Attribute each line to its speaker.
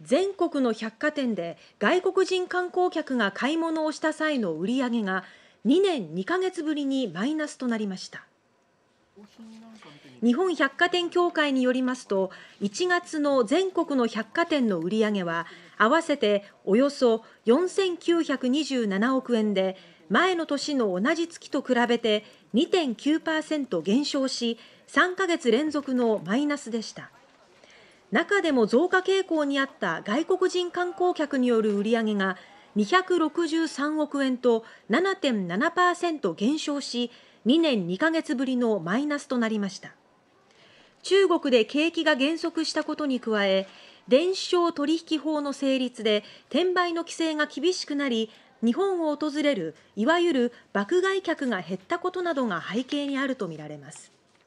Speaker 1: 全国の百貨店で外国人観光客が買い物をした際の売り上げが2年2か月ぶりにマイナスとなりました日本百貨店協会によりますと1月の全国の百貨店の売り上げは合わせておよそ4927億円で前の年の同じ月と比べて2.9%減少し3ヶ月連続のマイナスでした。中でも増加傾向にあった外国人観光客による売り上げが263億円と7.7%減少し2年2ヶ月ぶりのマイナスとなりました中国で景気が減速したことに加え電子商取引法の成立で転売の規制が厳しくなり日本を訪れるいわゆる爆買い客が減ったことなどが背景にあるとみられます